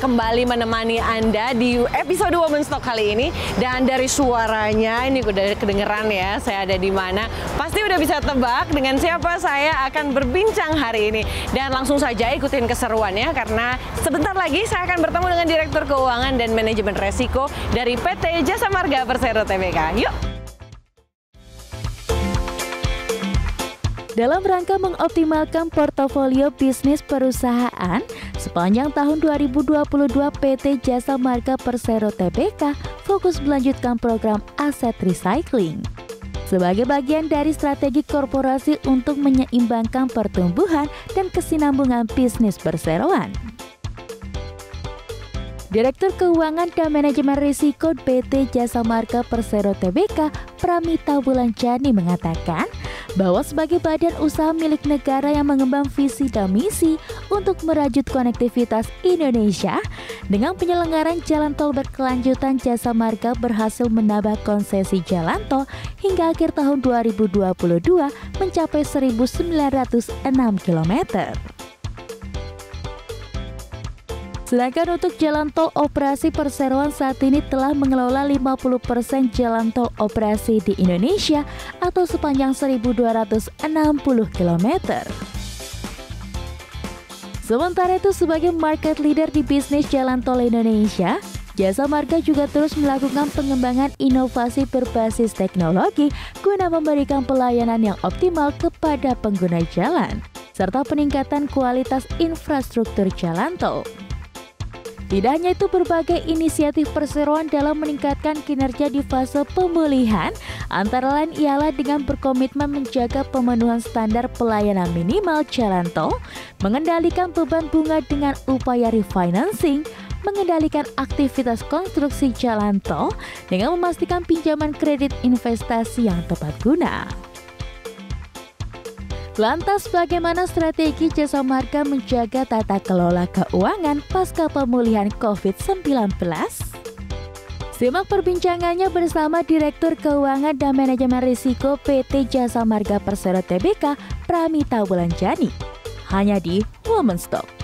kembali menemani Anda di episode Women's Talk kali ini. Dan dari suaranya, ini udah kedengeran ya saya ada di mana. Pasti udah bisa tebak dengan siapa saya akan berbincang hari ini. Dan langsung saja ikutin keseruannya karena sebentar lagi saya akan bertemu dengan Direktur Keuangan dan Manajemen Resiko dari PT Jasa Marga Persero TBK. Yuk! dalam rangka mengoptimalkan portofolio bisnis perusahaan sepanjang tahun 2022 PT Jasa Marga Persero Tbk fokus melanjutkan program aset recycling sebagai bagian dari strategi korporasi untuk menyeimbangkan pertumbuhan dan kesinambungan bisnis perseroan. Direktur Keuangan dan Manajemen Risiko PT Jasa Marga Persero Tbk, Pramita Bulanjani mengatakan, bahwa sebagai badan usaha milik negara yang mengembang visi dan misi untuk merajut konektivitas Indonesia, dengan penyelenggaran jalan tol berkelanjutan jasa marga berhasil menambah konsesi jalan tol hingga akhir tahun 2022 mencapai 1.906 kilometer. Sedangkan untuk jalan tol operasi perseroan saat ini telah mengelola 50% jalan tol operasi di Indonesia atau sepanjang 1260 km. Sementara itu sebagai market leader di bisnis jalan tol Indonesia, Jasa Marga juga terus melakukan pengembangan inovasi berbasis teknologi guna memberikan pelayanan yang optimal kepada pengguna jalan serta peningkatan kualitas infrastruktur jalan tol. Tidak hanya itu, berbagai inisiatif perseroan dalam meningkatkan kinerja di fase pemulihan, antara lain ialah dengan berkomitmen menjaga pemenuhan standar pelayanan minimal jalan tol, mengendalikan beban bunga dengan upaya refinancing, mengendalikan aktivitas konstruksi jalan tol dengan memastikan pinjaman kredit investasi yang tepat guna. Lantas bagaimana strategi jasa marga menjaga tata kelola keuangan pasca pemulihan COVID-19? Simak perbincangannya bersama Direktur Keuangan dan Manajemen Risiko PT Jasa Marga Persero TBK, Pramita Wulanjani, Hanya di Women's Talk.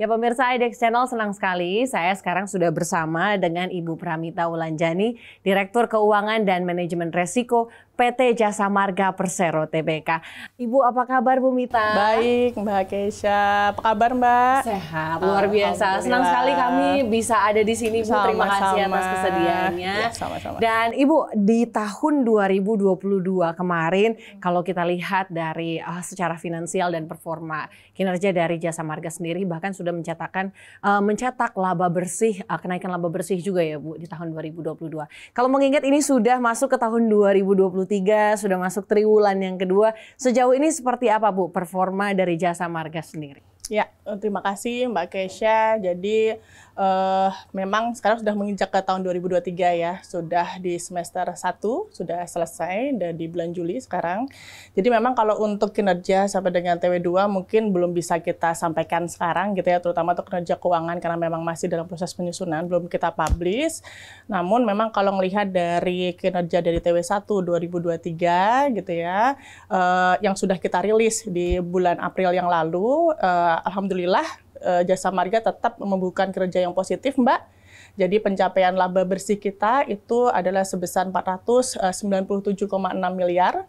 Ya pemirsa IDX Channel senang sekali saya sekarang sudah bersama dengan Ibu Pramita Ulanjani, Direktur Keuangan dan Manajemen Resiko PT Jasa Marga Persero TBK. Ibu apa kabar Bu Mita? Baik Mbak Keisha, apa kabar Mbak? Sehat, luar biasa. Senang sekali kami bisa ada di sini Bu. Sama, Terima kasih atas kesediaannya. Ya, sama, sama. Dan Ibu di tahun 2022 kemarin hmm. kalau kita lihat dari uh, secara finansial dan performa kinerja dari Jasa Marga sendiri bahkan sudah mencatatkan uh, eh, mencetak laba bersih uh, kenaikan laba bersih juga ya Bu di tahun 2022. Kalau mengingat ini sudah masuk ke tahun 2023 2023 sudah masuk triwulan yang kedua. Sejauh ini seperti apa Bu performa dari jasa marga sendiri? Ya, terima kasih Mbak Kesha. Jadi uh, memang sekarang sudah menginjak ke tahun 2023 ya. Sudah di semester 1 sudah selesai dan di bulan Juli sekarang. Jadi memang kalau untuk kinerja sampai dengan TW2 mungkin belum bisa kita sampaikan sekarang gitu ya, terutama untuk kinerja keuangan karena memang masih dalam proses penyusunan, belum kita publish. Namun memang kalau melihat dari kinerja dari TW1 2023 gitu ya, uh, yang sudah kita rilis di bulan April yang lalu, uh, alhamdulillah uh, Jasa Marga tetap membuka kerja yang positif, Mbak. Jadi pencapaian laba bersih kita itu adalah sebesar 497,6 eh, miliar,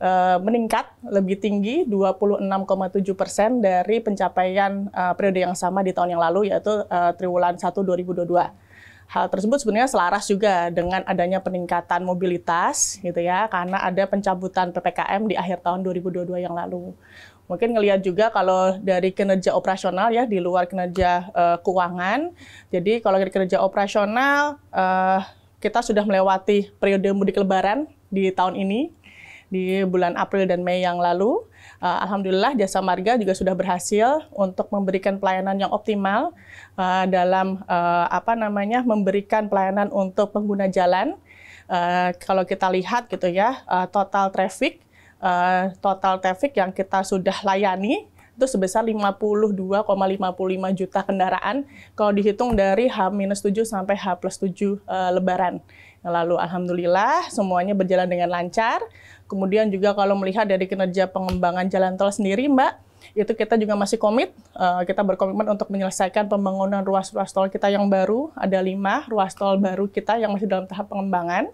eh, meningkat lebih tinggi 26,7 persen dari pencapaian periode yang sama di tahun yang lalu yaitu triwulan 1 2022. Hal tersebut sebenarnya selaras juga dengan adanya peningkatan mobilitas gitu ya karena ada pencabutan PPKM di akhir tahun 2022 yang lalu. Mungkin ngelihat juga kalau dari kinerja operasional ya di luar kinerja uh, keuangan. Jadi kalau dari kinerja operasional uh, kita sudah melewati periode mudik lebaran di tahun ini di bulan April dan Mei yang lalu. Uh, Alhamdulillah Jasa Marga juga sudah berhasil untuk memberikan pelayanan yang optimal uh, dalam uh, apa namanya memberikan pelayanan untuk pengguna jalan. Uh, kalau kita lihat gitu ya uh, total traffic Eh, total traffic yang kita sudah layani itu sebesar 52,55 juta kendaraan kalau dihitung dari H-7 sampai H H-7 uh, eh, lebaran. Lalu alhamdulillah semuanya berjalan dengan lancar. Kemudian juga kalau melihat dari kinerja pengembangan jalan tol sendiri, Mbak, itu kita juga masih komit, eh, kita berkomitmen untuk menyelesaikan pembangunan ruas-ruas tol kita yang baru, ada lima ruas tol baru kita yang masih dalam tahap pengembangan.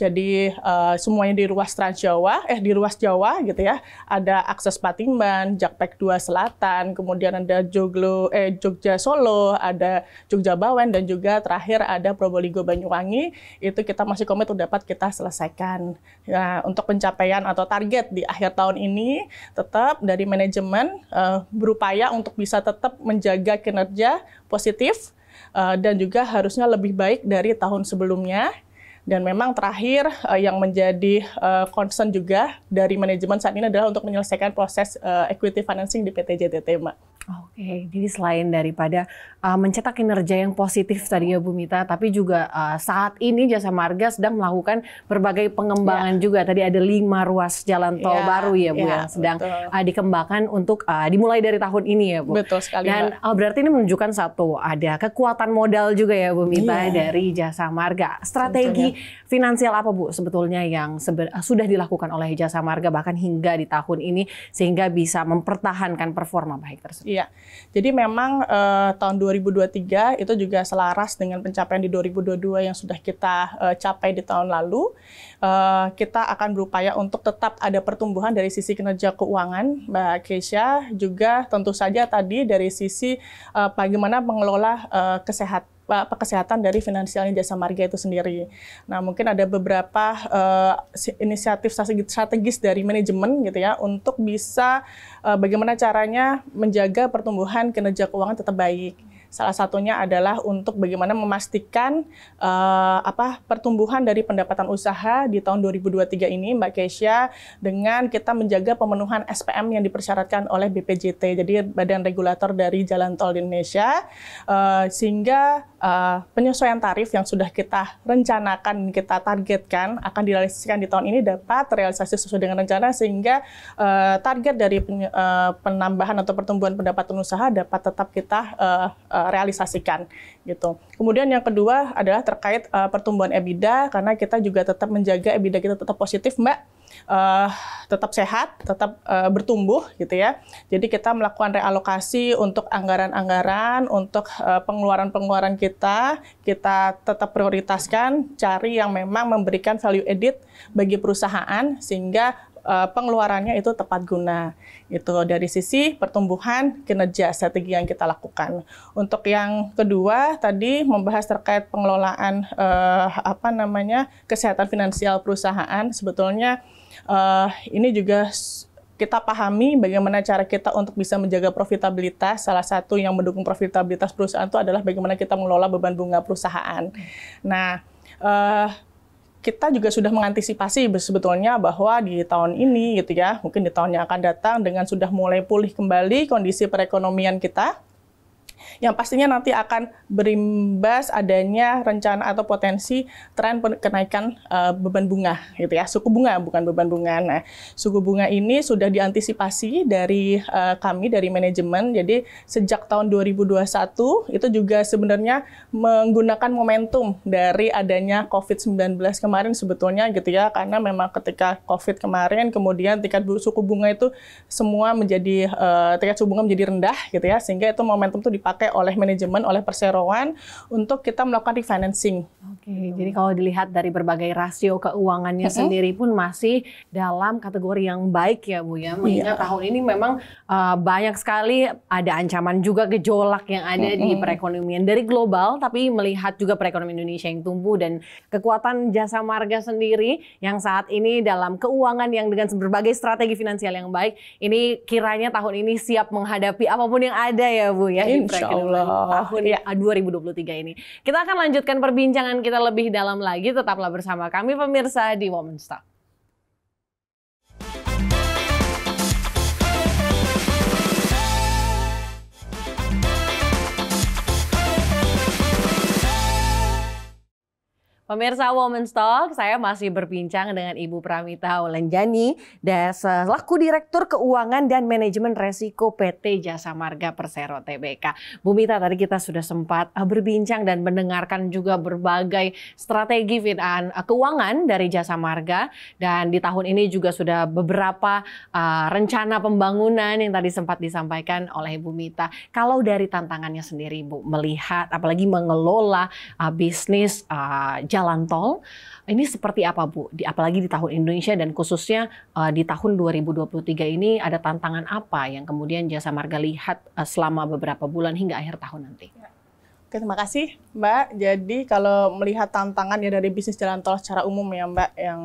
Jadi uh, semuanya di ruas Trans Jawa, eh di ruas Jawa gitu ya. Ada akses Patimban, Jakpek 2 Selatan, kemudian ada Joglo, eh, Jogja Solo, ada Jogja Bawen, dan juga terakhir ada Probolinggo Banyuwangi. Itu kita masih komit untuk dapat kita selesaikan. Nah, untuk pencapaian atau target di akhir tahun ini tetap dari manajemen uh, berupaya untuk bisa tetap menjaga kinerja positif eh, dan juga harusnya lebih baik dari tahun sebelumnya dan memang terakhir uh, yang menjadi uh, concern juga dari manajemen saat ini adalah untuk menyelesaikan proses uh, equity financing di PT JTT, Mbak. Oke, jadi selain daripada uh, mencetak kinerja yang positif tadi ya Bu Mita, tapi juga uh, saat ini Jasa Marga sedang melakukan berbagai pengembangan yeah. juga. Tadi ada lima ruas jalan tol yeah. baru ya Bu yeah, yang sedang uh, dikembangkan untuk uh, dimulai dari tahun ini ya Bu. Betul sekali. Dan uh, berarti ini menunjukkan satu ada kekuatan modal juga ya Bu Mita yeah. dari Jasa Marga. Strategi finansial apa Bu sebetulnya yang sebe sudah dilakukan oleh Jasa Marga bahkan hingga di tahun ini sehingga bisa mempertahankan performa baik tersebut? Iya. Jadi memang uh, tahun 2023 itu juga selaras dengan pencapaian di 2022 yang sudah kita uh, capai di tahun lalu. Uh, kita akan berupaya untuk tetap ada pertumbuhan dari sisi kinerja keuangan Mbak Keisha juga tentu saja tadi dari sisi uh, bagaimana mengelola uh, kesehatan apa kesehatan dari finansialnya jasa marga itu sendiri. Nah, mungkin ada beberapa uh, inisiatif strategis dari manajemen gitu ya untuk bisa uh, bagaimana caranya menjaga pertumbuhan kinerja keuangan tetap baik Salah satunya adalah untuk bagaimana memastikan uh, apa pertumbuhan dari pendapatan usaha di tahun 2023 ini Mbak Kesia dengan kita menjaga pemenuhan SPM yang dipersyaratkan oleh BPJT. Jadi Badan Regulator dari Jalan Tol di Indonesia uh, sehingga uh, penyesuaian tarif yang sudah kita rencanakan, kita targetkan akan direalisasikan di tahun ini dapat terrealisasi sesuai dengan rencana sehingga uh, target dari penambahan atau pertumbuhan pendapatan usaha dapat tetap kita uh, uh, Eh, realisasikan gitu. Kemudian yang kedua adalah terkait uh, pertumbuhan EBITDA karena kita juga tetap menjaga EBITDA kita tetap positif, Mbak. Uh, tetap sehat, tetap uh, bertumbuh gitu ya. Jadi kita melakukan realokasi untuk anggaran-anggaran, untuk pengeluaran-pengeluaran uh, kita, kita tetap prioritaskan cari yang memang memberikan value edit bagi perusahaan sehingga Eh, pengeluarannya itu tepat guna. Itu dari sisi pertumbuhan kinerja strategi yang kita lakukan. Untuk yang kedua tadi membahas terkait pengelolaan uh, apa namanya kesehatan finansial perusahaan sebetulnya uh, ini juga kita pahami bagaimana cara kita untuk bisa menjaga profitabilitas. Salah satu yang mendukung profitabilitas perusahaan itu adalah bagaimana kita mengelola beban bunga perusahaan. Nah, kita juga sudah mengantisipasi sebetulnya bahwa di tahun ini gitu ya, mungkin di tahun yang akan datang dengan sudah mulai pulih kembali kondisi perekonomian kita, yang pastinya nanti akan berimbas adanya rencana atau potensi tren kenaikan uh, beban bunga gitu ya suku bunga bukan beban bunga nah suku bunga ini sudah diantisipasi dari uh, kami dari manajemen jadi sejak tahun 2021 itu juga sebenarnya menggunakan momentum dari adanya COVID-19 kemarin sebetulnya gitu ya karena memang ketika COVID kemarin kemudian tingkat suku bunga itu semua menjadi uh, tingkat suku bunga menjadi rendah gitu ya sehingga itu momentum itu dipakai dipakai oleh manajemen, oleh perseroan untuk kita melakukan refinancing. Oke, okay, hmm. jadi kalau dilihat dari berbagai rasio keuangannya hmm. sendiri pun masih dalam kategori yang baik ya Bu ya. Iya. Mengingat yeah. tahun ini memang uh, banyak sekali ada ancaman juga gejolak yang ada hmm. di perekonomian dari global, tapi melihat juga perekonomian Indonesia yang tumbuh dan kekuatan jasa marga sendiri yang saat ini dalam keuangan yang dengan berbagai strategi finansial yang baik ini kiranya tahun ini siap menghadapi apapun yang ada ya Bu ya. Insya Insya gitu, Allah. tahun ya. 2023 ah, ini. Kita akan lanjutkan perbincangan kita lebih dalam lagi. Tetaplah bersama kami pemirsa di Women's Talk. Pemirsa Women's Talk, saya masih berbincang dengan Ibu Pramita Olenjani, selaku Direktur Keuangan dan Manajemen Resiko PT Jasa Marga Persero TBK. Bu Mita, tadi kita sudah sempat eh, berbincang dan mendengarkan juga berbagai strategi finan eh, keuangan dari Jasa Marga. Dan di tahun ini juga sudah beberapa uh, rencana pembangunan yang tadi sempat disampaikan oleh Ibu Mita. Kalau dari tantangannya sendiri, Bu, melihat apalagi mengelola uh, bisnis uh, jasa jalan tol ini seperti apa Bu? Di, apalagi di tahun Indonesia dan khususnya uh, di tahun 2023 ini ada tantangan apa yang kemudian jasa marga lihat uh, selama beberapa bulan hingga akhir tahun nanti? Ya. Oke, terima kasih Mbak. Jadi kalau melihat tantangan ya dari bisnis jalan tol secara umum ya Mbak, yang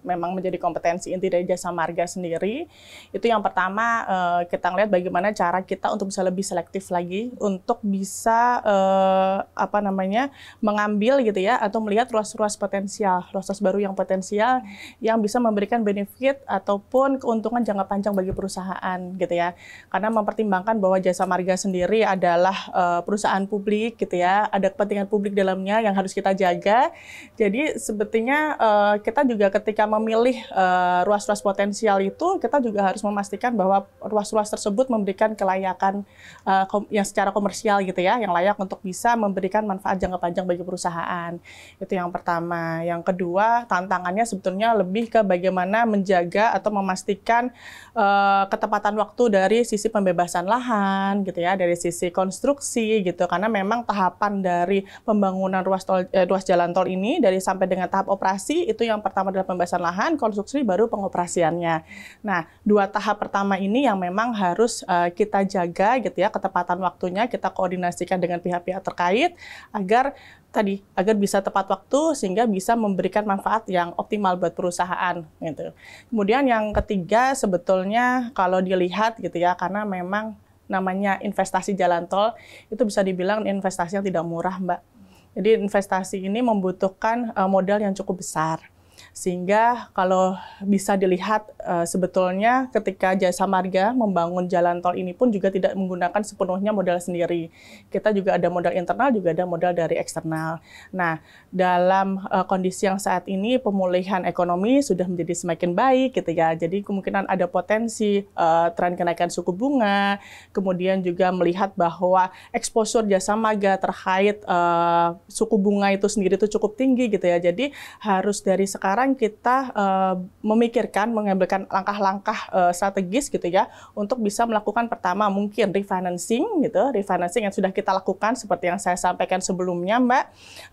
memang menjadi kompetensi inti dari jasa marga sendiri, itu yang pertama eh, kita ngelihat bagaimana cara kita untuk bisa lebih selektif lagi, untuk bisa eh, apa namanya mengambil gitu ya, atau melihat ruas-ruas potensial, ruas-ruas baru yang potensial yang bisa memberikan benefit ataupun keuntungan jangka panjang bagi perusahaan gitu ya. Karena mempertimbangkan bahwa jasa marga sendiri adalah eh, perusahaan publik gitu ya. Ada kepentingan publik dalamnya yang harus kita jaga. Jadi sebetulnya uh, kita juga ketika memilih eh, ruas-ruas uh, potensial itu, kita juga harus memastikan bahwa ruas-ruas tersebut memberikan kelayakan uh, yang secara komersial gitu ya, yang layak untuk bisa memberikan manfaat jangka panjang bagi perusahaan. Itu yang pertama. Yang kedua, tantangannya sebetulnya lebih ke bagaimana menjaga atau memastikan uh, ketepatan waktu dari sisi pembebasan lahan gitu ya, dari sisi konstruksi gitu. Karena memang tahapan dari pembangunan ruas tol eh, ruas jalan tol ini dari sampai dengan tahap operasi itu yang pertama adalah pembahasan lahan, konstruksi baru pengoperasiannya. Nah, dua tahap pertama ini yang memang harus eh, kita jaga gitu ya ketepatan waktunya, kita koordinasikan dengan pihak-pihak terkait agar tadi agar bisa tepat waktu sehingga bisa memberikan manfaat yang optimal buat perusahaan gitu. Kemudian yang ketiga sebetulnya kalau dilihat gitu ya karena memang namanya investasi jalan tol itu bisa dibilang investasi yang tidak murah, Mbak. Jadi investasi ini membutuhkan eh, modal yang cukup besar. Sehingga kalau bisa dilihat eh, sebetulnya ketika Jasa Marga membangun jalan tol ini pun juga tidak menggunakan sepenuhnya modal sendiri. Kita juga ada modal internal, juga ada modal dari eksternal. Nah, dalam eh, kondisi yang saat ini pemulihan ekonomi sudah menjadi semakin baik gitu ya. Jadi kemungkinan ada potensi uh, tren kenaikan suku bunga, kemudian juga melihat bahwa eksposur jasa marga terkait uh, suku bunga itu sendiri itu cukup tinggi gitu ya. Jadi harus dari sekarang sekarang kita uh, memikirkan mengambilkan langkah-langkah uh, strategis gitu ya untuk bisa melakukan pertama mungkin refinancing gitu, refinancing yang sudah kita lakukan seperti yang saya sampaikan sebelumnya Mbak,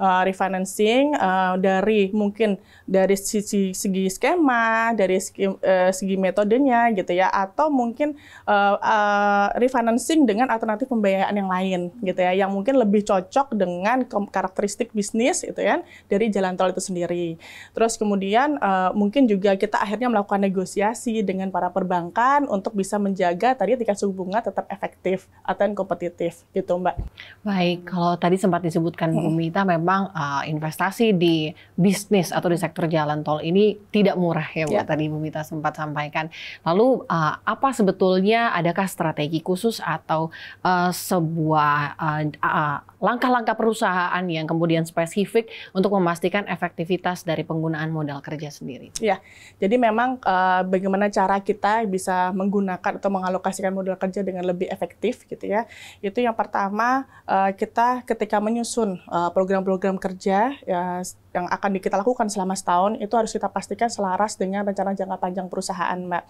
uh, refinancing uh, dari mungkin dari sisi segi skema, dari segi, uh, segi metodenya gitu ya atau mungkin uh, uh, refinancing dengan alternatif pembiayaan yang lain gitu ya yang mungkin lebih cocok dengan karakteristik bisnis itu ya, dari jalan tol itu sendiri. Terus kemudian kemudian uh, mungkin juga kita akhirnya melakukan negosiasi dengan para perbankan untuk bisa menjaga tadi tingkat suku bunga tetap efektif atau kompetitif gitu Mbak. Baik, kalau tadi sempat disebutkan Bu Mita memang uh, investasi di bisnis atau di sektor jalan tol ini tidak murah ya Bu. Ya. Tadi Bu Mita sempat sampaikan. Lalu uh, apa sebetulnya adakah strategi khusus atau uh, sebuah langkah-langkah uh, uh, perusahaan yang kemudian spesifik untuk memastikan efektivitas dari penggunaan modal modal kerja sendiri. Ya, jadi memang uh, bagaimana cara kita bisa menggunakan atau mengalokasikan modal kerja dengan lebih efektif gitu ya. Itu yang pertama uh, kita ketika menyusun eh, program-program uh, kerja ya, yang akan kita lakukan selama setahun itu harus kita pastikan selaras dengan rencana jangka panjang perusahaan, Mbak.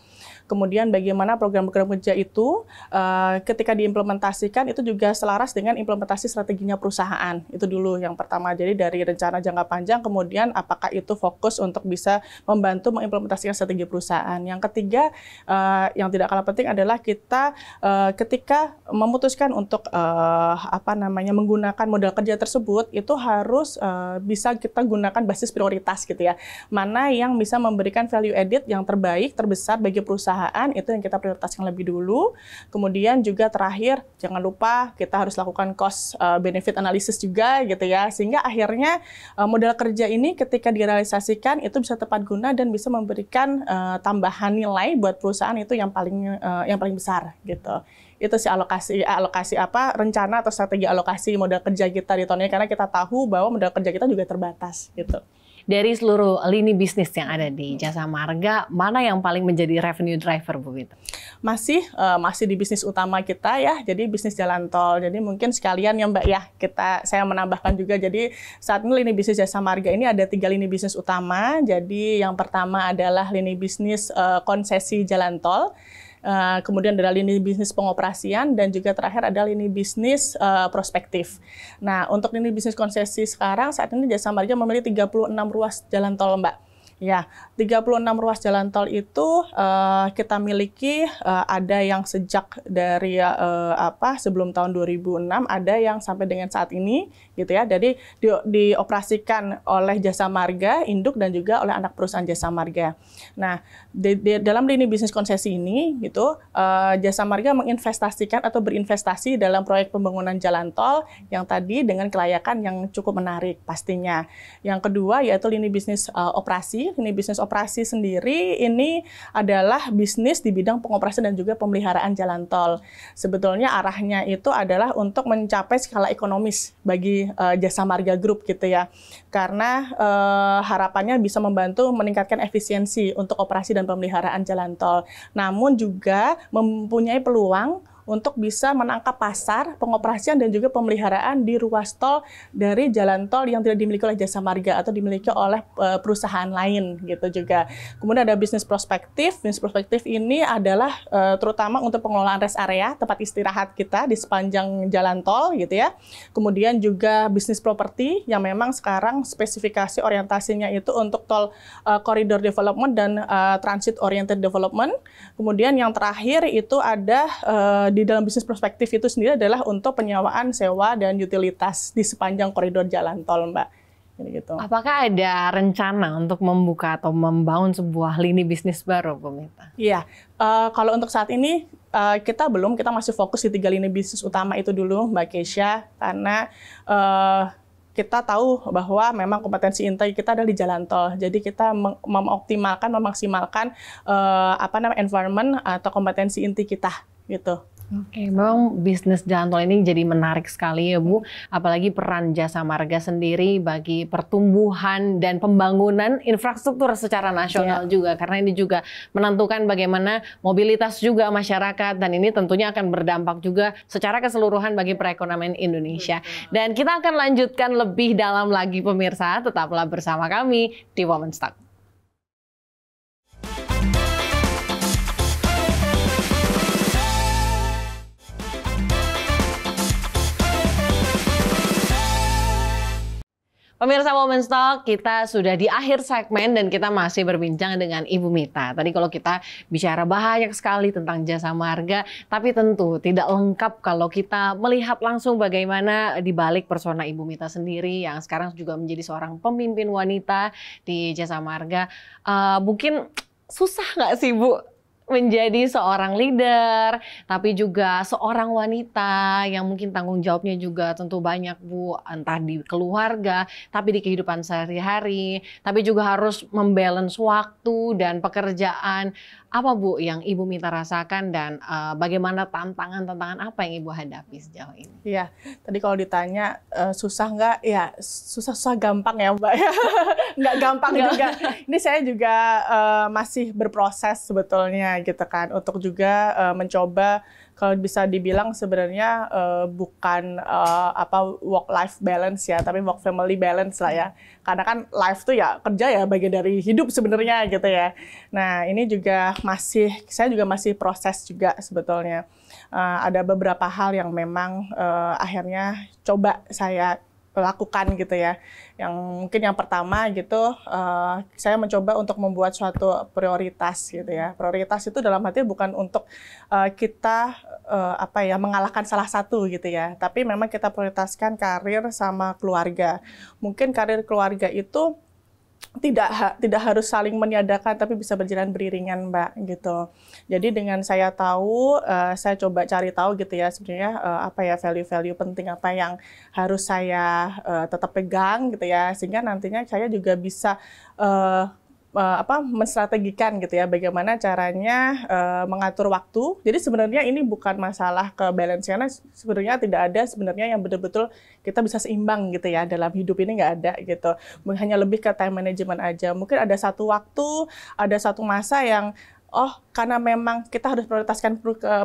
Kemudian bagaimana program-program kerja itu uh, ketika diimplementasikan itu juga selaras dengan implementasi strateginya perusahaan. Itu dulu yang pertama. Jadi dari rencana jangka panjang kemudian apakah itu fokus untuk bisa membantu mengimplementasikan strategi perusahaan. Yang ketiga uh, yang tidak kalah penting adalah kita uh, ketika memutuskan untuk uh, apa namanya menggunakan modal kerja tersebut itu harus uh, bisa kita gunakan basis prioritas gitu ya. Mana yang bisa memberikan value added yang terbaik, terbesar bagi perusahaan itu yang kita prioritaskan lebih dulu. Kemudian juga terakhir jangan lupa kita harus lakukan cost eh, benefit analysis juga gitu ya. Sehingga akhirnya eh, modal kerja ini ketika direalisasikan itu bisa tepat guna dan bisa memberikan eh, tambahan nilai buat perusahaan itu yang paling yang paling besar gitu itu sih alokasi eh, alokasi apa rencana atau strategi alokasi modal kerja kita di tahun ini karena kita tahu bahwa modal kerja kita juga terbatas gitu. Dari seluruh lini bisnis yang ada di jasa marga, mana yang paling menjadi revenue driver Bu Wita? Masih uh, masih di bisnis utama kita ya, jadi bisnis jalan tol. Jadi mungkin sekalian ya Mbak ya, kita saya menambahkan juga jadi saat ini lini bisnis jasa marga ini ada tiga lini bisnis utama. Jadi yang pertama adalah lini bisnis uh, konsesi jalan tol. Uh, kemudian ada lini bisnis pengoperasian dan juga terakhir ada lini bisnis uh, prospektif. Nah, untuk lini bisnis konsesi sekarang saat ini Jasa Marga memiliki 36 ruas jalan tol, Mbak Ya, 36 ruas jalan tol itu uh, kita miliki uh, ada yang sejak dari uh, apa sebelum tahun 2006, ada yang sampai dengan saat ini gitu ya. Jadi di, dioperasikan oleh Jasa Marga, Induk dan juga oleh anak perusahaan Jasa Marga. Nah, di, di, dalam lini bisnis konsesi ini gitu, uh, Jasa Marga menginvestasikan atau berinvestasi dalam proyek pembangunan jalan tol yang tadi dengan kelayakan yang cukup menarik pastinya. Yang kedua yaitu lini bisnis uh, operasi ini bisnis operasi sendiri, ini adalah bisnis di bidang pengoperasian dan juga pemeliharaan jalan tol. Sebetulnya arahnya itu adalah untuk mencapai skala ekonomis bagi uh, Jasa Marga grup gitu ya. Karena uh, harapannya bisa membantu meningkatkan efisiensi untuk operasi dan pemeliharaan jalan tol. Namun juga mempunyai peluang untuk bisa menangkap pasar, pengoperasian dan juga pemeliharaan di ruas tol dari jalan tol yang tidak dimiliki oleh jasa marga atau dimiliki oleh eh, perusahaan lain gitu juga. Kemudian ada bisnis prospektif. Bisnis prospektif ini adalah uh, terutama untuk pengelolaan rest area, tempat istirahat kita di sepanjang jalan tol gitu ya. Kemudian juga bisnis properti yang memang sekarang spesifikasi orientasinya itu untuk tol uh, eh, koridor development dan uh, transit oriented development. Kemudian yang terakhir itu ada uh, di dalam bisnis prospektif itu sendiri adalah untuk penyewaan sewa dan utilitas di sepanjang koridor jalan tol, Mbak Jadi gitu. Apakah ada rencana untuk membuka atau membangun sebuah lini bisnis baru, Bu Mita? Iya, uh, kalau untuk saat ini uh, kita belum, kita masih fokus di tiga lini bisnis utama itu dulu, Mbak Kesha, karena uh, kita tahu bahwa memang kompetensi inti kita ada di jalan tol. Jadi kita memoptimalkan, memaksimalkan uh, apa namanya environment atau kompetensi inti kita gitu. Oke, okay, memang bisnis jalan tol ini jadi menarik sekali ya Bu, apalagi peran jasa marga sendiri bagi pertumbuhan dan pembangunan infrastruktur secara nasional yeah. juga karena ini juga menentukan bagaimana mobilitas juga masyarakat dan ini tentunya akan berdampak juga secara keseluruhan bagi perekonomian Indonesia. Dan kita akan lanjutkan lebih dalam lagi pemirsa, tetaplah bersama kami di Women's Talk. Pemirsa Women's Talk, kita sudah di akhir segmen dan kita masih berbincang dengan Ibu Mita. Tadi kalau kita bicara banyak sekali tentang jasa marga, tapi tentu tidak lengkap kalau kita melihat langsung bagaimana di balik persona Ibu Mita sendiri yang sekarang juga menjadi seorang pemimpin wanita di jasa marga. Uh, mungkin susah nggak sih Bu menjadi seorang leader, tapi juga seorang wanita yang mungkin tanggung jawabnya juga tentu banyak Bu, entah di keluarga, tapi di kehidupan sehari-hari, tapi juga harus membalance waktu dan pekerjaan. Apa Bu yang Ibu minta rasakan dan uh, bagaimana tantangan-tantangan apa yang Ibu hadapi sejauh ini? Iya, tadi kalau ditanya uh, susah nggak? Ya susah-susah gampang ya Mbak. Ya. nggak gampang nggak. juga. Ini saya juga uh, masih berproses sebetulnya gitu kan untuk juga uh, mencoba kalau bisa dibilang sebenarnya uh, bukan uh, apa work life balance ya, tapi work family balance lah ya. Karena kan life tuh ya kerja ya bagian dari hidup sebenarnya gitu ya. Nah ini juga masih saya juga masih proses juga sebetulnya. Uh, ada beberapa hal yang memang uh, akhirnya coba saya lakukan gitu ya. Yang mungkin yang pertama gitu, uh, saya mencoba untuk membuat suatu prioritas gitu ya. Prioritas itu dalam arti bukan untuk uh, kita uh, apa ya mengalahkan salah satu gitu ya, tapi memang kita prioritaskan karir sama keluarga. Mungkin karir keluarga itu tidak ha, tidak harus saling meniadakan tapi bisa berjalan beriringan mbak gitu jadi dengan saya tahu uh, saya coba cari tahu gitu ya sebenarnya uh, apa ya value-value penting apa yang harus saya uh, tetap pegang gitu ya sehingga nantinya saya juga bisa uh, uh, apa menstrategikan gitu ya bagaimana caranya uh, mengatur waktu. Jadi sebenarnya ini bukan masalah ke balance karena sebenarnya tidak ada sebenarnya yang betul-betul kita bisa seimbang gitu ya dalam hidup ini nggak ada gitu. Hanya lebih ke time management aja. Mungkin ada satu waktu, ada satu masa yang oh karena memang kita harus prioritaskan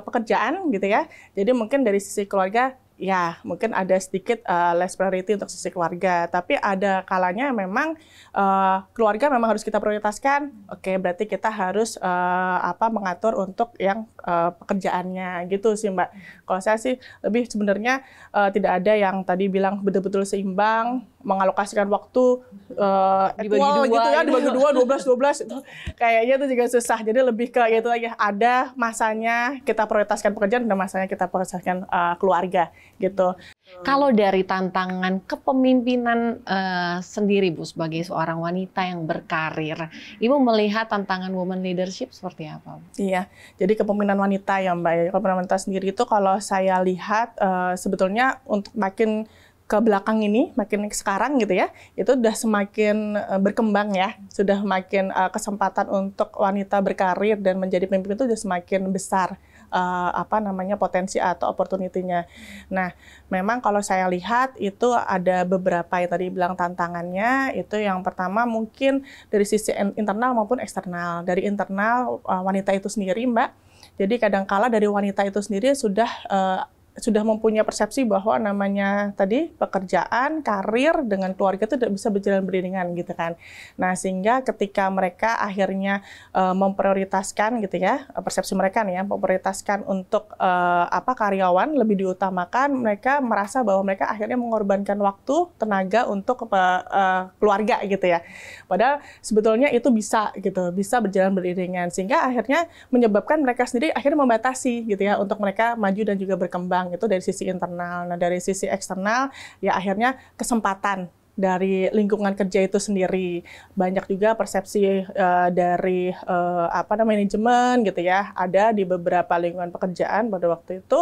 pekerjaan gitu ya. Jadi mungkin dari sisi keluarga ya mungkin ada sedikit uh, less priority untuk sisi keluarga tapi ada kalanya memang uh, keluarga memang harus kita prioritaskan oke okay, berarti kita harus uh, apa mengatur untuk yang uh, pekerjaannya gitu sih mbak kalau saya sih lebih sebenarnya uh, tidak ada yang tadi bilang betul-betul seimbang mengalokasikan waktu uh, dibagi equal, gitu dua, ya. gitu ya dibagi dua dua belas dua belas itu kayaknya itu juga susah jadi lebih ke itu lagi ada masanya kita prioritaskan pekerjaan dan masanya kita prioritaskan uh, keluarga gitu. Kalau dari tantangan kepemimpinan uh, sendiri Bu sebagai seorang wanita yang berkarir, Ibu melihat tantangan woman leadership seperti apa? Iya, jadi kepemimpinan wanita ya Mbak, ya. kepemimpinan wanita sendiri itu kalau saya lihat uh, sebetulnya untuk makin ke belakang ini makin sekarang gitu ya itu sudah semakin eh, berkembang ya sudah makin kesempatan untuk wanita berkarir dan menjadi pemimpin itu sudah semakin besar uh, apa namanya potensi atau opportunity-nya. Nah, memang kalau saya lihat itu ada beberapa yang tadi bilang tantangannya itu yang pertama mungkin dari sisi internal maupun eksternal. Dari internal uh, wanita itu sendiri, Mbak. Jadi kadangkala dari wanita itu sendiri sudah uh, sudah mempunyai persepsi bahwa namanya tadi pekerjaan, karir dengan keluarga itu tidak bisa berjalan beriringan gitu kan. Nah, sehingga ketika mereka akhirnya uh, memprioritaskan gitu ya, eh, persepsi mereka nih ya, memprioritaskan untuk uh, apa karyawan lebih diutamakan, mereka merasa bahwa mereka akhirnya mengorbankan waktu, tenaga untuk uh, keluarga gitu ya. Padahal sebetulnya itu bisa gitu, bisa berjalan beriringan sehingga akhirnya menyebabkan mereka sendiri akhirnya membatasi gitu ya untuk mereka maju dan juga berkembang bilang itu dari sisi internal. Nah, dari sisi eksternal ya akhirnya kesempatan dari lingkungan kerja itu sendiri banyak juga persepsi uh, dari uh, apa namanya manajemen gitu ya ada di beberapa lingkungan pekerjaan pada waktu itu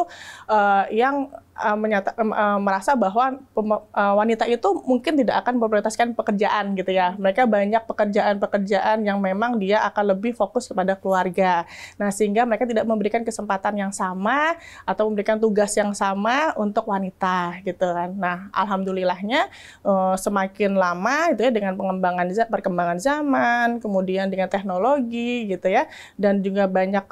uh, yang uh, menyata, eh, merasa bahwa eh, wanita itu mungkin tidak akan memprioritaskan pekerjaan gitu ya. Mereka banyak pekerjaan-pekerjaan yang memang dia akan lebih fokus kepada keluarga. Nah, sehingga mereka tidak memberikan kesempatan yang sama atau memberikan tugas yang sama untuk wanita gitu kan. Nah, alhamdulillahnya semakin lama itu ya dengan pengembangan perkembangan zaman, kemudian dengan teknologi gitu ya dan juga banyak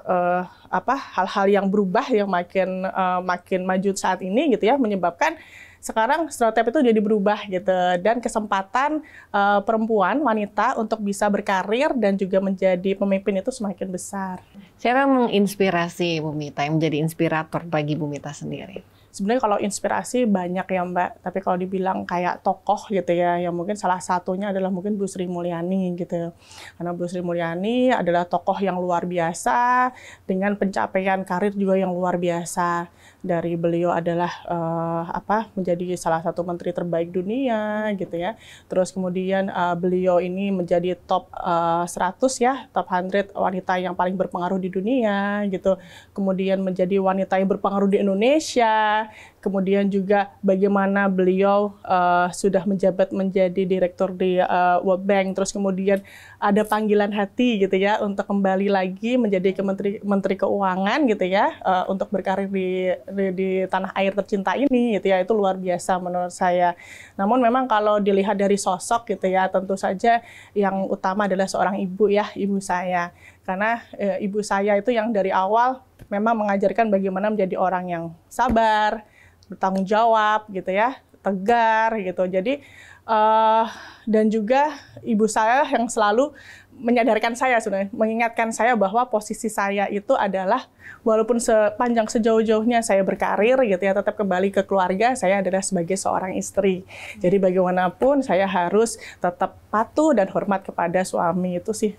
apa hal-hal yang berubah yang makin makin maju saat ini ini gitu ya menyebabkan sekarang stereotip itu jadi berubah gitu dan kesempatan uh, perempuan wanita untuk bisa berkarir dan juga menjadi pemimpin itu semakin besar. Siapa yang menginspirasi Bumita yang menjadi inspirator bagi Bumita sendiri? Sebenarnya kalau inspirasi banyak ya Mbak, tapi kalau dibilang kayak tokoh gitu ya, yang mungkin salah satunya adalah mungkin Bu Sri Mulyani gitu. Karena Bu Sri Mulyani adalah tokoh yang luar biasa dengan pencapaian karir juga yang luar biasa dari beliau adalah uh, apa menjadi salah satu menteri terbaik dunia gitu ya. Terus kemudian uh, beliau ini menjadi top uh, eh, 100 ya, top 100 wanita yang paling berpengaruh di dunia gitu. Kemudian menjadi wanita yang berpengaruh di Indonesia. Kemudian juga bagaimana beliau uh, sudah menjabat menjadi direktur di uh, World Bank. Terus kemudian ada panggilan hati gitu ya untuk kembali lagi menjadi menteri menteri keuangan gitu ya uh, untuk berkarir di di tanah air tercinta ini gitu ya itu luar biasa menurut saya. Namun memang kalau dilihat dari sosok gitu ya tentu saja yang utama adalah seorang ibu ya ibu saya karena e, ibu saya itu yang dari awal memang mengajarkan bagaimana menjadi orang yang sabar, bertanggung jawab gitu ya, tegar gitu. Jadi uh, dan juga ibu saya yang selalu menyadarkan saya sebenarnya, mengingatkan saya bahwa posisi saya itu adalah walaupun sepanjang sejauh-jauhnya saya berkarir gitu ya, tetap kembali ke keluarga, saya adalah sebagai seorang istri. Jadi bagaimanapun saya harus tetap patuh dan hormat kepada suami itu sih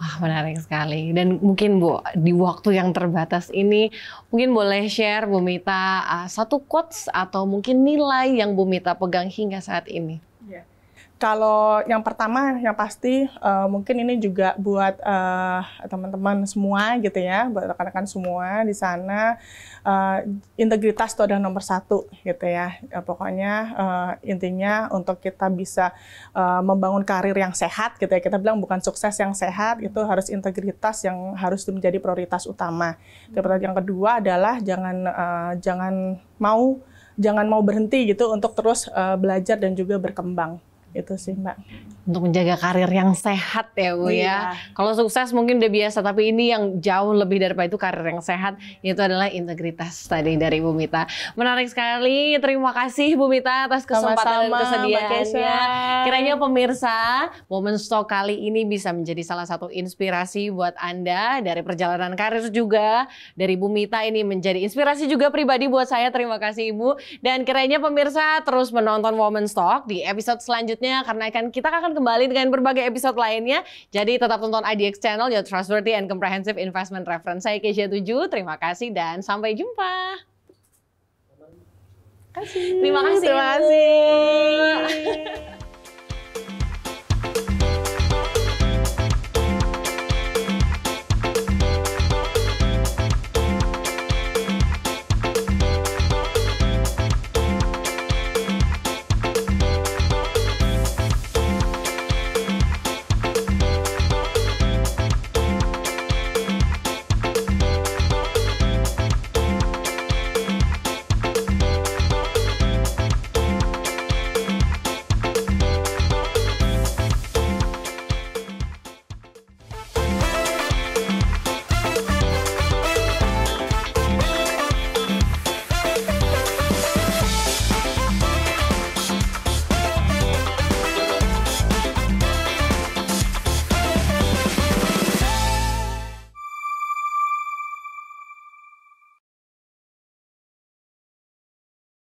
Wah menarik sekali. Dan mungkin Bu, di waktu yang terbatas ini, mungkin boleh share Bu Mita uh, satu quotes atau mungkin nilai yang Bu Mita pegang hingga saat ini. Kalau yang pertama yang pasti uh, mungkin ini juga buat uh, teman-teman semua gitu ya, buat rekan-rekan semua di sana uh, integritas itu adalah nomor satu gitu ya. ya pokoknya uh, intinya untuk kita bisa uh, membangun karir yang sehat gitu ya. Kita bilang bukan sukses yang sehat itu harus integritas yang harus menjadi prioritas utama. Hmm. Yang kedua adalah jangan uh, jangan mau jangan mau berhenti gitu untuk terus uh, belajar dan juga berkembang itu sih Mbak. Untuk menjaga karir yang sehat ya Bu ya. iya. ya. Kalau sukses mungkin udah biasa, tapi ini yang jauh lebih daripada itu karir yang sehat, itu adalah integritas tadi dari Bu Mita. Menarik sekali, terima kasih Bu Mita atas kesempatan Sama -sama, dan kesediaannya. Kiranya pemirsa, Women's Stock kali ini bisa menjadi salah satu inspirasi buat Anda dari perjalanan karir juga, dari Bu Mita ini menjadi inspirasi juga pribadi buat saya. Terima kasih Ibu. Dan kiranya pemirsa terus menonton Women's Stock di episode selanjutnya selanjutnya karena akan kita akan kembali dengan berbagai episode lainnya. Jadi tetap tonton IDX Channel, your trustworthy and comprehensive investment reference. Saya Kesia 7, terima kasih dan sampai jumpa. Terima kasih. Terima kasih. Terima kasih.